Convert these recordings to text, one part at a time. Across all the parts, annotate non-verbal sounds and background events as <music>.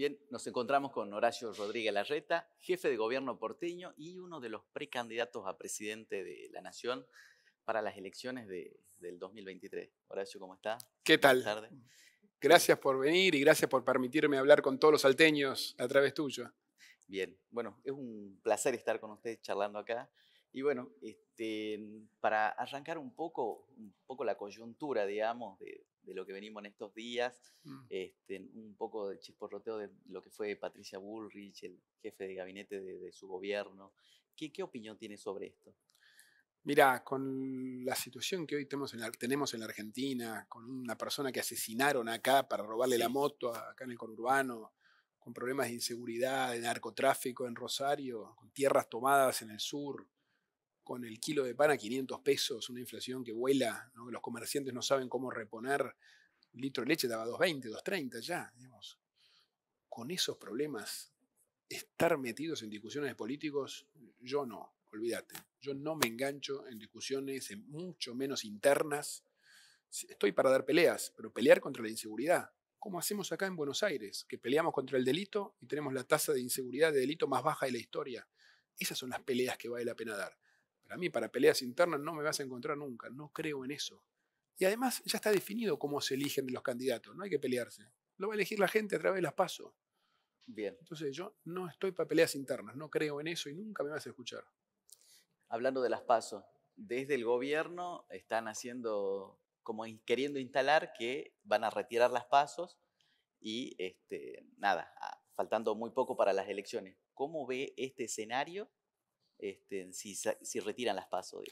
Bien, nos encontramos con Horacio Rodríguez Larreta, jefe de gobierno porteño y uno de los precandidatos a presidente de la Nación para las elecciones del 2023. Horacio, ¿cómo está? ¿Qué tal? Buenas Gracias por venir y gracias por permitirme hablar con todos los salteños a través tuyo. Bien, bueno, es un placer estar con ustedes charlando acá. Y bueno, este, para arrancar un poco, un poco la coyuntura, digamos, de, de lo que venimos en estos días, mm. este, un poco de chisporroteo de lo que fue Patricia Bullrich, el jefe de gabinete de, su gobierno. ¿Qué, opinión tiene sobre esto? Mira, con la situación que hoy tenemos en la, tenemos en Argentina, con una persona que asesinaron acá para robarle la moto acá en el conurbano, con problemas de inseguridad, de narcotráfico en Rosario, con tierras tomadas en el sur, con el kilo de pan a 500 pesos, una inflación que vuela, los comerciantes no saben cómo reponer, un litro de leche daba 2.20, 2.30 ya, Con esos problemas, estar metidos en discusiones de políticos, yo no, olvídate, yo no me engancho en discusiones mucho menos internas, estoy para dar peleas, pero pelear contra la inseguridad, como hacemos acá en Buenos Aires, que peleamos contra el delito y tenemos la tasa de inseguridad de delito más baja de la historia. Esas son las peleas que vale la pena dar. Para mí, para peleas internas, no me vas a encontrar nunca. No creo en eso. Y además ya está definido cómo se eligen los candidatos. No hay que pelearse. Lo va a elegir la gente a través de las pasos. Bien. Entonces yo no estoy para peleas internas. No creo en eso y nunca me vas a escuchar. Hablando de las pasos, desde el gobierno están haciendo, como queriendo instalar que van a retirar las pasos y este, nada, faltando muy poco para las elecciones. ¿Cómo ve este escenario este, si, retiran las pasos.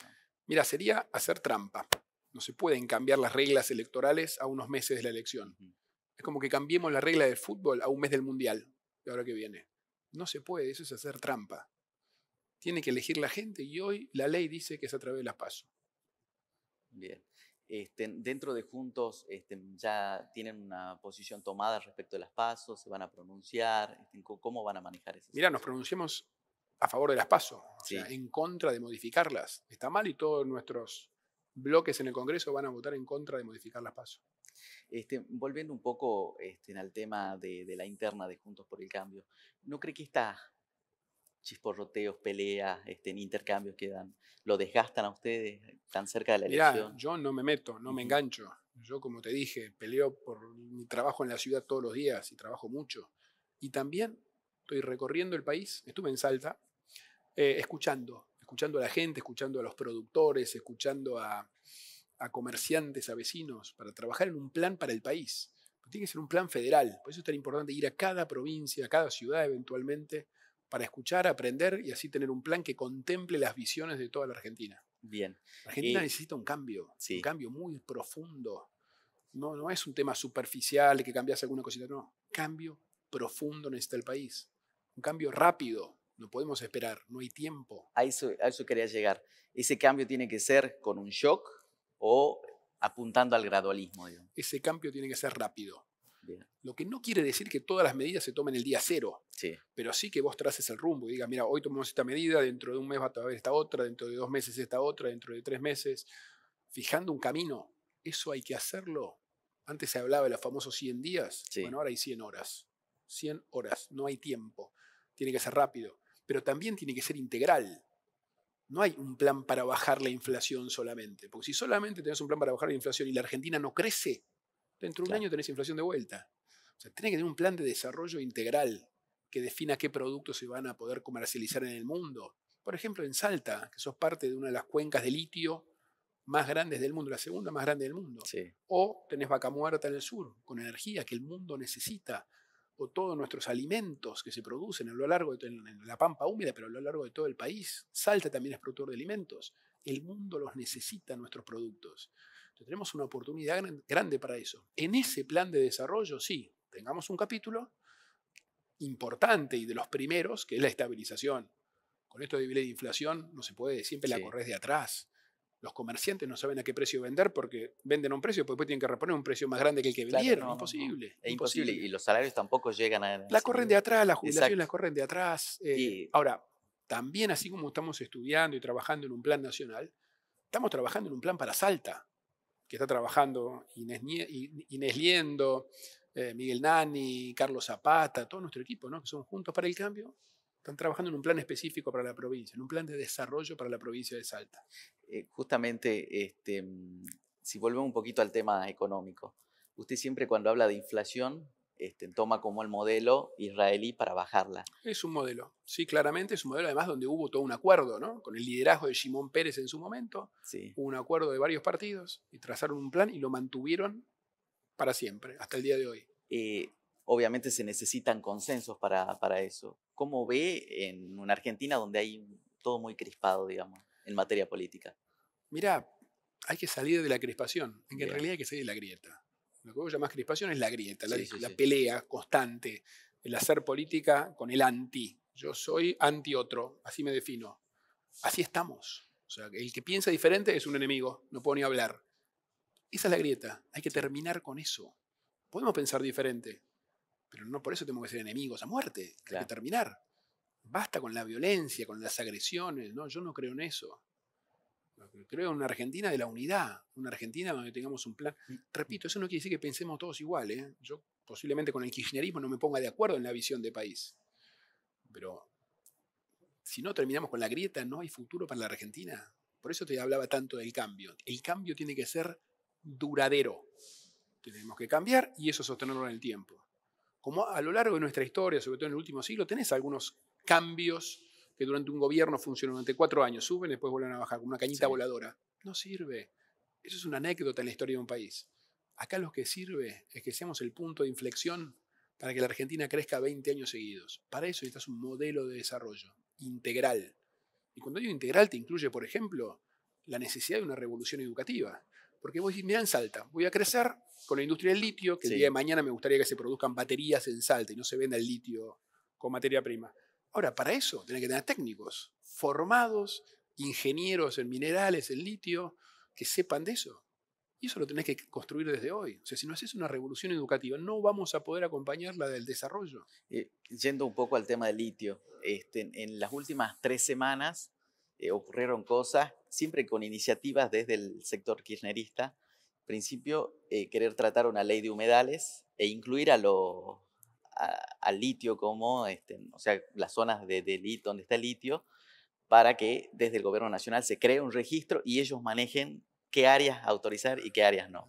Mira, sería hacer trampa. No se pueden cambiar las reglas electorales a unos meses de la elección. Es como que cambiemos la regla del fútbol a un mes del mundial, de ahora que viene. No se puede, eso es hacer trampa. Tiene que elegir la gente y hoy la ley dice que es a través de las pasos. Bien. Este, dentro de Juntos este, ya tienen una posición tomada respecto de las pasos, se van a pronunciar, ¿cómo van a manejar eso? Mira, nos pronunciamos a favor de las pasos, o sea, en contra de modificarlas. Está mal y todos nuestros bloques en el Congreso van a votar en contra de modificar las pasos. Este, volviendo un poco este, al tema de, la interna de Juntos por el Cambio, ¿no cree que está chisporroteos, pelea, este, intercambios que dan, lo desgastan a ustedes tan cerca de la Mirá, yo no me meto, no me engancho. Yo, como te dije, peleo por mi trabajo en la ciudad todos los días y trabajo mucho. Y también estoy recorriendo el país. Estuve en Salta eh, escuchando, escuchando a la gente, escuchando a los productores, escuchando a, comerciantes, a vecinos, para trabajar en un plan para el país. tiene que ser un plan federal. Por eso es tan importante ir a cada provincia, a cada ciudad eventualmente, para escuchar, aprender y así tener un plan que contemple las visiones de toda la Argentina. Bien. Argentina necesita un cambio, un cambio muy profundo. No, no es un tema superficial que cambias alguna cosita, no. Cambio profundo necesita el país. Un cambio rápido, no podemos esperar, no hay tiempo. A eso, quería llegar. Ese cambio tiene que ser con un shock o apuntando al gradualismo. Ese cambio tiene que ser rápido. Lo que no quiere decir que todas las medidas se tomen el día cero, pero sí que vos traces el rumbo y digas, mira, hoy tomamos esta medida, dentro de un mes va a haber esta otra, dentro de dos meses esta otra, dentro de tres meses, fijando un camino. Eso hay que hacerlo. Antes se hablaba de los famosos 100 días, bueno, ahora hay 100 horas. 100 horas, no hay tiempo, tiene que ser rápido pero también tiene que ser integral. No hay un plan para bajar la inflación solamente, porque si solamente tenés un plan para bajar la inflación y la Argentina no crece, dentro de un año tenés inflación de vuelta. O sea, tiene que tener un plan de desarrollo integral que defina qué productos se van a poder comercializar en el mundo. Por ejemplo, en Salta, que sos parte de una de las cuencas de litio más grandes del mundo, la segunda más grande del mundo. O tenés vaca muerta en el sur, con energía que el mundo necesita o todos nuestros alimentos que se producen a lo largo de en la pampa húmeda, pero a lo largo de todo el país. Salta también es productor de alimentos. El mundo los necesita, nuestros productos. Entonces, tenemos una oportunidad grande para eso. En ese plan de desarrollo, sí, tengamos un capítulo importante y de los primeros, que es la estabilización. Con esto de de inflación no se puede, siempre la corres de atrás. Los comerciantes no saben a qué precio vender porque venden a un precio, pero después tienen que reponer un precio más grande que el que vendieron. No, imposible. Es imposible. Y los salarios tampoco llegan a. La corren de atrás, la jubilación la corren de atrás. Eh, ahora, también así como estamos estudiando y trabajando en un plan nacional, estamos trabajando en un plan para Salta, que está trabajando Inés, Inés Liendo, eh, Miguel Nani, Carlos Zapata, todo nuestro equipo, ¿no? que son juntos para el cambio, están trabajando en un plan específico para la provincia, en un plan de desarrollo para la provincia de Salta. Eh, justamente, este, mm, si volvemos un poquito al tema económico, usted siempre cuando habla de inflación este, toma como el modelo israelí para bajarla. Es un modelo, sí, claramente es un modelo además donde hubo todo un acuerdo, ¿no? Con el liderazgo de Simón Pérez en su momento, hubo un acuerdo de varios partidos y trazaron un plan y lo mantuvieron para siempre, hasta el día de hoy. Eh, obviamente se necesitan consensos para, para eso cómo ve en una Argentina donde hay todo muy crispado, digamos, en materia política? Mira, hay que salir de la crispación, en, en realidad hay que salir de la grieta. Lo que vos llamás crispación es la grieta, la, la pelea constante, el hacer política con el anti. Yo soy anti otro, así me defino. Así estamos. O sea, el que piensa diferente es un enemigo, no puedo ni hablar. Esa es la grieta, hay que terminar con eso. Podemos pensar diferente, pero no por eso tenemos que ser enemigos a muerte, hay que terminar. Basta con la violencia, con las agresiones, ¿no? Yo no creo en eso. Creo en una Argentina de la unidad, una Argentina donde tengamos un plan. Mm. Repito, eso no quiere decir que pensemos todos igual. ¿eh? Yo posiblemente con el kirchnerismo no me ponga de acuerdo en la visión de país. Pero si no terminamos con la grieta, no hay futuro para la Argentina. Por eso te hablaba tanto del cambio. El cambio tiene que ser duradero. Tenemos que cambiar y eso sostenerlo en el tiempo como a lo largo de nuestra historia, sobre todo en el último siglo, tenés algunos cambios que durante un gobierno funcionan durante cuatro años, suben, después vuelven a bajar, como una cañita voladora. No sirve. Eso es una anécdota en la historia de un país. Acá lo que sirve es que seamos el punto de inflexión para que la Argentina crezca 20 años seguidos. Para eso necesitas un modelo de desarrollo integral. Y cuando digo integral te incluye, por ejemplo, la necesidad de una revolución educativa. Porque vos decís, mirá en Salta, voy a crecer con la industria del litio, que el día de mañana me gustaría que se produzcan baterías en Salta y no se venda el litio con materia prima. Ahora, para eso tenés que tener técnicos formados, ingenieros en minerales, en litio, que sepan de eso. Y eso lo tenés que construir desde hoy. O sea, si no haces una revolución educativa, no vamos a poder acompañarla del desarrollo. yendo un poco al tema del litio, este, en las últimas tres semanas eh, ocurrieron cosas, siempre con iniciativas desde el sector kirchnerista. principio, eh, querer tratar una ley de humedales e incluir a lo, al litio como, este, o sea, las zonas de, de donde está el litio, para que desde el gobierno nacional se cree un registro y ellos manejen qué áreas autorizar y qué áreas no.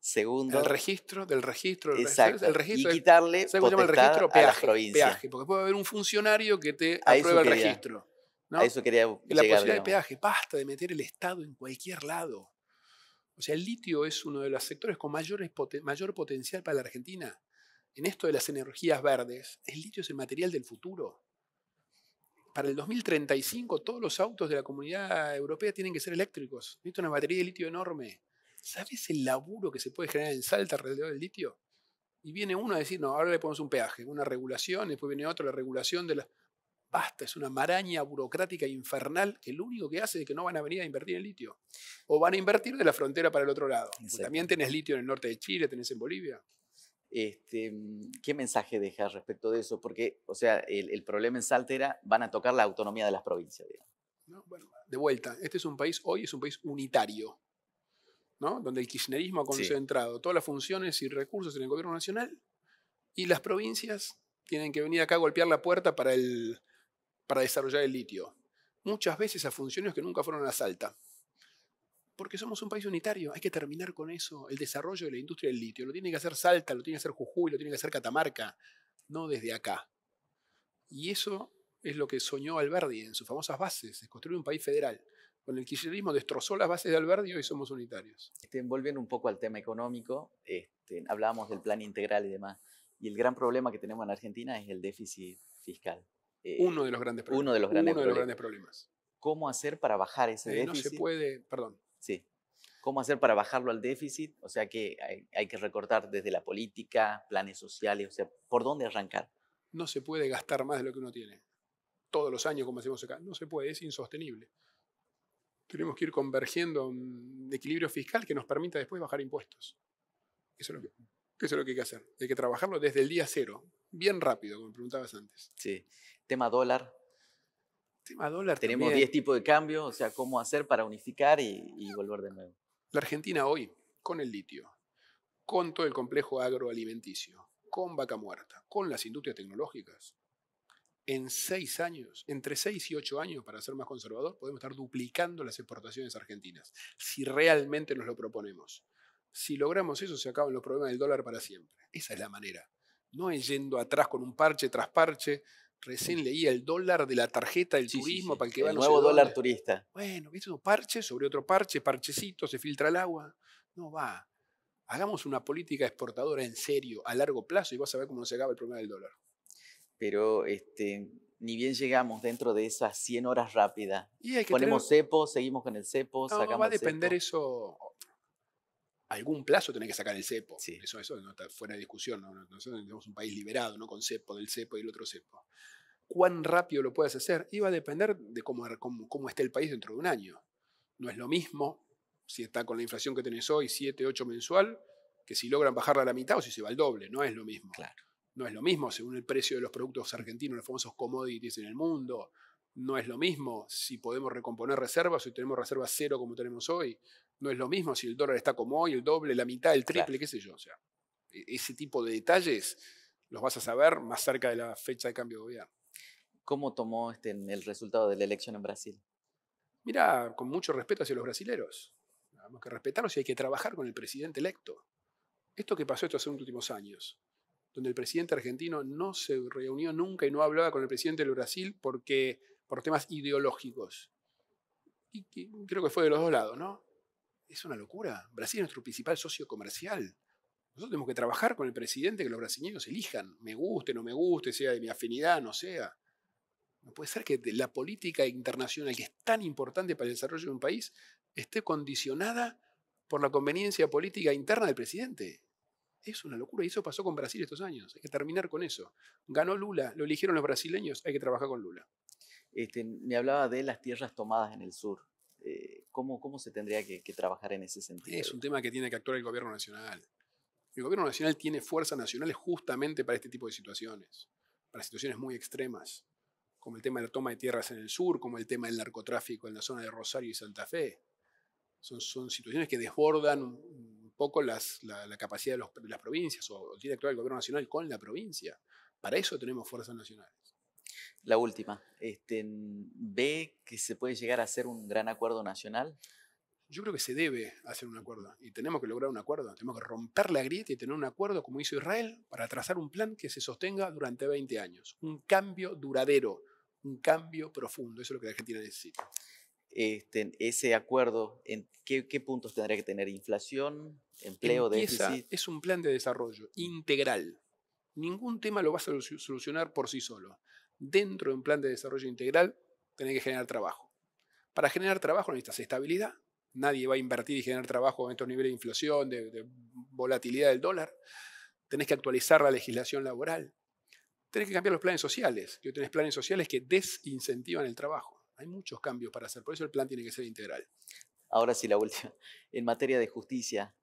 Segundo, el registro del registro registro, el registro y quitarle a porque puede haber un funcionario que te apruebe el registro eso quería La posibilidad de peaje, basta de meter el Estado en cualquier lado. O sea, el litio es uno de los sectores con mayor, mayor potencial para la Argentina. En esto de las energías verdes, el litio es el material del futuro. Para el 2035 todos los autos de la comunidad europea tienen que ser eléctricos. es una batería de litio enorme. ¿Sabes el laburo que se puede generar en Salta alrededor del litio? Y viene uno a decir, no, ahora le ponemos un peaje, una regulación, después viene otro, la regulación de las basta, es una maraña burocrática infernal que lo único que hace es que no van a venir a invertir en litio. O van a invertir de la frontera para el otro lado. También tenés litio en el norte de Chile, tenés en Bolivia. Este, ¿Qué mensaje dejas respecto de eso? Porque, o sea, el, problema en Salta era, van a tocar la autonomía de las provincias. bueno, de vuelta, este es un país, hoy es un país unitario, ¿no? donde el kirchnerismo ha concentrado todas las funciones y recursos en el gobierno nacional y las provincias tienen que venir acá a golpear la puerta para el, para desarrollar el litio. Muchas veces a funciones que nunca fueron a Salta. Porque somos un país unitario, hay que terminar con eso. El desarrollo de la industria del litio lo tiene que hacer Salta, lo tiene que hacer Jujuy, lo tiene que hacer Catamarca, no desde acá. Y eso es lo que soñó Alberdi en sus famosas bases, es construir un país federal. Con el kirchnerismo destrozó las bases de Alberdi y hoy somos unitarios. Este, volviendo un poco al tema económico, este, hablábamos del plan integral y demás. Y el gran problema que tenemos en Argentina es el déficit fiscal. Eh, uno de los grandes problemas. Uno de los grandes, problemas. ¿Cómo hacer para bajar ese déficit? Eh, no se puede, perdón. Sí. ¿Cómo hacer para bajarlo al déficit? O sea que hay, que recortar desde la política, planes sociales, o sea, ¿por dónde arrancar? No se puede gastar más de lo que uno tiene. Todos los años, como hacemos acá, no se puede, es insostenible. Tenemos que ir convergiendo un equilibrio fiscal que nos permita después bajar impuestos. Eso es lo que, eso es lo que hay que hacer. Hay que trabajarlo desde el día cero, bien rápido, como preguntabas antes. Sí tema dólar. Tema dólar. Tenemos 10 tipos de cambio, o sea, cómo hacer para unificar y, volver de nuevo. La Argentina hoy, con el litio, con todo el complejo agroalimenticio, con vaca muerta, con las industrias tecnológicas, en seis años, entre seis y ocho años, para ser más conservador, podemos estar duplicando las exportaciones argentinas, si realmente nos lo proponemos. Si logramos eso, se acaban los problemas del dólar para siempre. Esa es la manera. No es yendo atrás con un parche tras parche, Recién leía el dólar de la tarjeta del turismo para el que el nuevo dólar turista. Bueno, ¿viste? Un parche sobre otro parche, parchecito, se filtra el agua. No va. Hagamos una política exportadora en serio, a largo plazo, y vas a ver cómo se acaba el problema del dólar. Pero este, ni bien llegamos dentro de esas 100 horas rápidas. Y Ponemos cepo, seguimos con el cepo, sacamos. No va a depender eso algún plazo tenés que sacar el cepo. Eso, eso no está fuera de discusión. Nosotros tenemos un país liberado, no con cepo del cepo y el otro cepo. ¿Cuán rápido lo puedes hacer? Iba a depender de cómo, cómo, esté el país dentro de un año. No es lo mismo si está con la inflación que tenés hoy, 7, 8 mensual, que si logran bajarla a la mitad o si se va al doble. No es lo mismo. No es lo mismo según el precio de los productos argentinos, los famosos commodities en el mundo. No es lo mismo si podemos recomponer reservas, o si tenemos reservas cero como tenemos hoy. No es lo mismo si el dólar está como hoy, el doble, la mitad, el triple, qué sé yo. O sea, e-, ese tipo de detalles los vas a saber más cerca de la fecha de cambio de gobierno. ¿Cómo tomó este, el resultado de la elección en Brasil? Mira, con mucho respeto hacia los brasileros. Tenemos que respetarlos y hay que trabajar con el presidente electo. Esto que pasó estos últimos años, donde el presidente argentino no se reunió nunca y no hablaba con el presidente del Brasil porque, por temas ideológicos. Y creo que fue de los dos lados, ¿no? Es una locura. Brasil es nuestro principal socio comercial. Nosotros tenemos que trabajar con el presidente que los brasileños elijan, me guste, no me guste, sea de mi afinidad, no sea. No puede ser que la política internacional, que es tan importante para el desarrollo de un país, esté condicionada por la conveniencia política interna del presidente. Es una locura. Y eso pasó con Brasil estos años. Hay que terminar con eso. Ganó Lula, lo eligieron los brasileños, hay que trabajar con Lula. Este, me hablaba de las tierras tomadas en el sur. Eh, ¿cómo, se tendría que, trabajar en ese sentido? Es un tema que tiene que actuar el gobierno nacional. El gobierno nacional tiene fuerzas nacionales justamente para este tipo de situaciones, para situaciones muy extremas, como el tema de la toma de tierras en el sur, como el tema del narcotráfico en la zona de Rosario y Santa Fe. Son, situaciones que desbordan un poco la, capacidad de, las provincias o, o tiene que actuar el gobierno nacional con la provincia. Para eso tenemos fuerzas nacionales. La última. Este, ¿Ve que se puede llegar a hacer un gran acuerdo nacional? Yo creo que se debe hacer un acuerdo y tenemos que lograr un acuerdo. Tenemos que romper la grieta y tener un acuerdo, como hizo Israel, para trazar un plan que se sostenga durante 20 años. Un cambio duradero, un cambio profundo. Eso es lo que la Argentina necesita. Este, ese acuerdo, ¿en qué, puntos tendría que tener? ¿Inflación? ¿Empleo? déficit? Es un plan de desarrollo integral. Ningún tema lo va a solucionar por sí solo dentro de un plan de desarrollo integral tenés que generar trabajo. Para generar trabajo necesitas estabilidad. Nadie va a invertir y generar trabajo en estos niveles de inflación, de, volatilidad del dólar. Tenés que actualizar la legislación laboral. Tenés que cambiar los planes sociales. Yo tenés planes sociales que desincentivan el trabajo. Hay muchos cambios para hacer, por eso el plan tiene que ser integral. Ahora sí, la última. <laughs> En materia de justicia,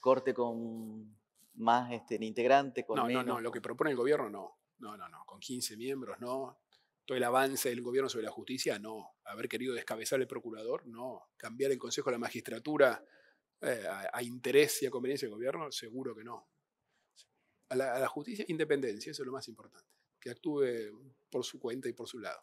corte con más este, integrante, con no, No, no, lo que propone el gobierno no. No, no, no, con 15 miembros, no. Todo el avance del gobierno sobre la justicia, no. Haber querido descabezar al procurador, no. Cambiar el Consejo de la Magistratura eh, a, interés y a conveniencia del gobierno, seguro que no. A la, justicia, independencia, eso es lo más importante. Que actúe por su cuenta y por su lado.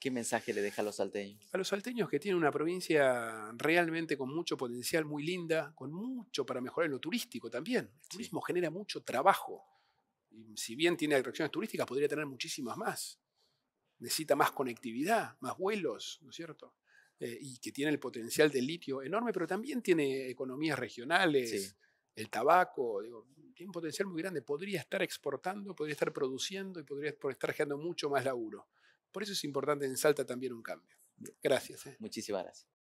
¿Qué mensaje le deja a los salteños? A los salteños que tienen una provincia realmente con mucho potencial, muy linda, con mucho para mejorar en lo turístico también. El turismo genera mucho trabajo si bien tiene atracciones turísticas, podría tener muchísimas más. Necesita más conectividad, más vuelos, ¿no es cierto? Eh, y que tiene el potencial del litio enorme, pero también tiene economías regionales, el tabaco, tiene un potencial muy grande. Podría estar exportando, podría estar produciendo y podría estar generando mucho más laburo. Por eso es importante en Salta también un cambio. Gracias. Eh. Muchísimas gracias.